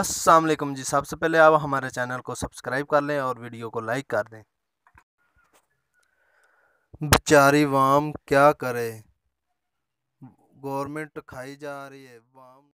असलम जी सबसे पहले आप हमारे चैनल को सब्सक्राइब कर लें और वीडियो को लाइक कर दें बेचारी वाम क्या करे गवर्नमेंट खाई जा रही है वाम